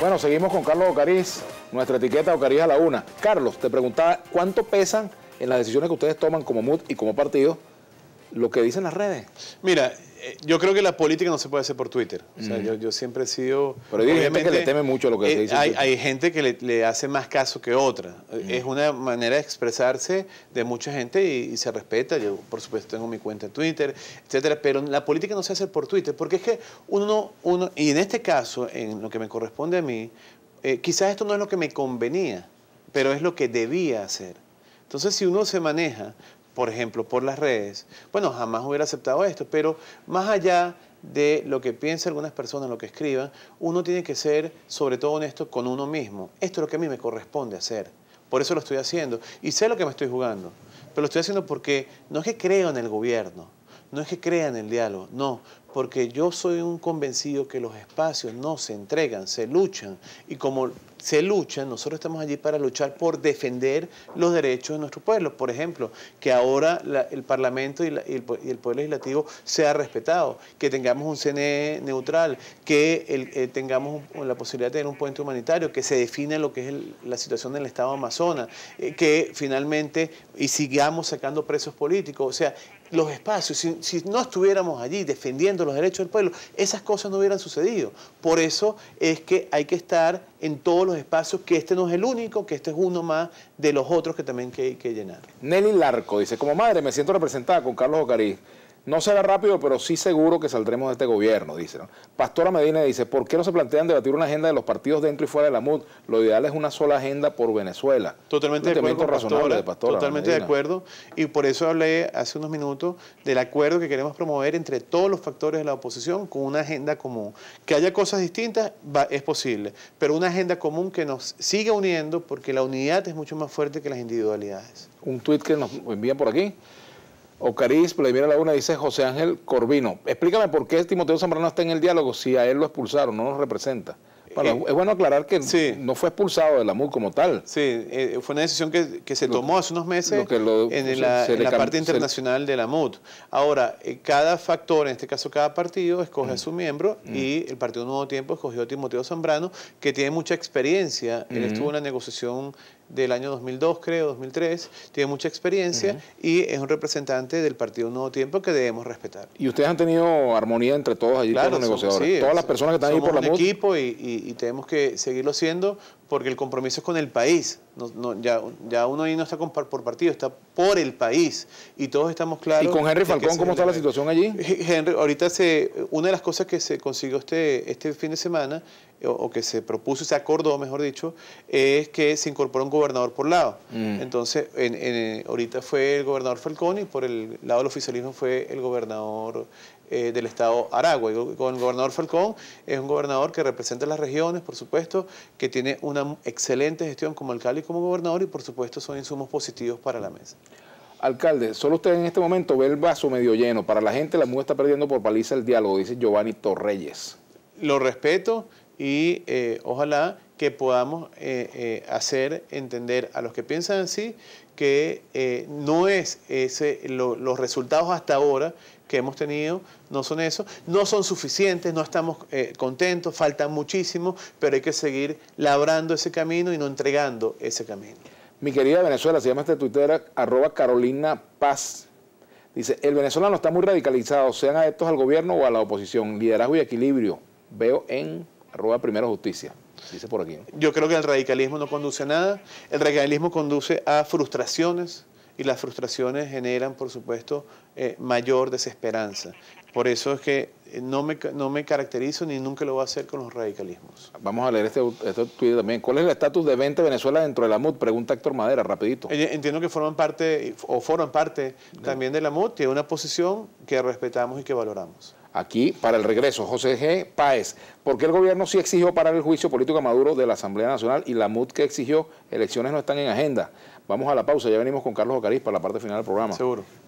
Bueno, seguimos con Carlos Ocariz, nuestra etiqueta Ocariz a la una. Carlos, te preguntaba, ¿cuánto pesan en las decisiones que ustedes toman como MUD y como partido lo que dicen las redes. Mira, eh, yo creo que la política no se puede hacer por Twitter. O sea, yo, siempre he sido... Pero hay gente que le teme mucho lo que se eh, dice. Hay, hay gente que le, hace más caso que otra. Es una manera de expresarse de mucha gente y, se respeta. Yo, por supuesto, tengo mi cuenta en Twitter, etcétera. Pero la política no se hace por Twitter porque es que uno... uno y en este caso, en lo que me corresponde a mí, eh, quizás esto no es lo que me convenía, pero es lo que debía hacer. Entonces, si uno se maneja por ejemplo, por las redes, bueno, jamás hubiera aceptado esto, pero más allá de lo que piensen algunas personas, lo que escriban, uno tiene que ser sobre todo honesto con uno mismo. Esto es lo que a mí me corresponde hacer. Por eso lo estoy haciendo. Y sé lo que me estoy jugando. Pero lo estoy haciendo porque no es que creo en el gobierno, no es que crea en el diálogo, no, porque yo soy un convencido que los espacios no se entregan, se luchan. Y como se luchan, nosotros estamos allí para luchar por defender los derechos de nuestro pueblo. Por ejemplo, que ahora el Parlamento y, el, Poder Legislativo sea respetado, que tengamos un CNE neutral, que eh, tengamos la posibilidad de tener un puente humanitario, que se define lo que es la situación del Estado de Amazonas, eh, que finalmente y sigamos sacando presos políticos. O sea, los espacios, si no estuviéramos allí defendiendo los derechos del pueblo, esas cosas no hubieran sucedido. Por eso es que hay que estar en todos los espacios, que este no es el único, que este es uno más de los otros que también hay que, llenar. Nelly Larco dice, como madre me siento representada con Carlos Ocariz no será rápido, pero sí seguro que saldremos de este gobierno, dice. Pastora Medina dice, ¿por qué no se plantean debatir una agenda de los partidos dentro y fuera de la MUD? Lo ideal es una sola agenda por Venezuela. Totalmente de acuerdo. totalmente de acuerdo. Y por eso hablé hace unos minutos del acuerdo que queremos promover entre todos los factores de la oposición con una agenda común. Que haya cosas distintas es posible, pero una agenda común que nos siga uniendo porque la unidad es mucho más fuerte que las individualidades. Un tweet que nos envían por aquí. Ocariz, la Laguna, dice José Ángel Corvino. Explícame por qué Timoteo Zambrano está en el diálogo si a él lo expulsaron, no lo representa. Eh, es bueno aclarar que no fue expulsado de la MUD como tal. Sí, eh, fue una decisión que, se tomó hace unos meses en, la, parte internacional de la MUD. Ahora, eh, cada factor, en este caso cada partido, escoge a mm. su miembro mm. y el Partido Nuevo Tiempo escogió a Timoteo Zambrano, que tiene mucha experiencia. Él mm. estuvo en la negociación del año 2002, creo, 2003, tiene mucha experiencia y es un representante del Partido Nuevo Tiempo que debemos respetar. Y ustedes han tenido armonía entre todos allí los negociadores. Todas las personas que están ahí por la un equipo y, tenemos que seguirlo siendo porque el compromiso es con el país. ya, ya, uno ahí no está con, por partido, está por el país. Y todos estamos claros. ¿Y con Henry Falcón cómo está la situación allí? Henry, ahorita se, una de las cosas que se consiguió este, este fin de semana, o, que se propuso, se acordó, mejor dicho, es que se incorpora un gobernador por lado. Mm. Entonces, ahorita fue el gobernador Falcón y por el lado del oficialismo fue el gobernador eh, del estado Aragua. con el gobernador Falcón es un gobernador que representa las regiones, por supuesto, que tiene una excelente gestión como alcalde y como gobernador y por supuesto son insumos positivos para la mesa. Alcalde, solo usted en este momento ve el vaso medio lleno. Para la gente la MUD está perdiendo por paliza el diálogo, dice Giovanni Torreyes. Lo respeto y eh, ojalá que podamos eh, eh, hacer entender a los que piensan así que eh, no es ese, los resultados hasta ahora que hemos tenido, no son eso, no son suficientes, no estamos contentos, faltan muchísimo, pero hay que seguir labrando ese camino y no entregando ese camino. Mi querida Venezuela, se llama este Twitter arroba Carolina Paz. Dice, el venezolano está muy radicalizado, sean adeptos al gobierno o a la oposición, liderazgo y equilibrio. Veo en arroba primero Justicia. Dice por aquí. Yo creo que el radicalismo no conduce a nada. El radicalismo conduce a frustraciones y las frustraciones generan, por supuesto, eh, mayor desesperanza. Por eso es que eh, no me, no me caracterizo ni nunca lo voy a hacer con los radicalismos. Vamos a leer este, este también. ¿Cuál es el estatus de venta Venezuela dentro de la MUD? Pregunta Héctor Madera, rapidito. Eh, entiendo que forman parte, o forman parte también de la MUD, tiene una posición que respetamos y que valoramos. Aquí, para el regreso, José G. Páez. ¿Por qué el gobierno sí exigió parar el juicio político a Maduro de la Asamblea Nacional y la MUD que exigió elecciones no están en agenda? Vamos a la pausa, ya venimos con Carlos Ocariz para la parte final del programa. Seguro.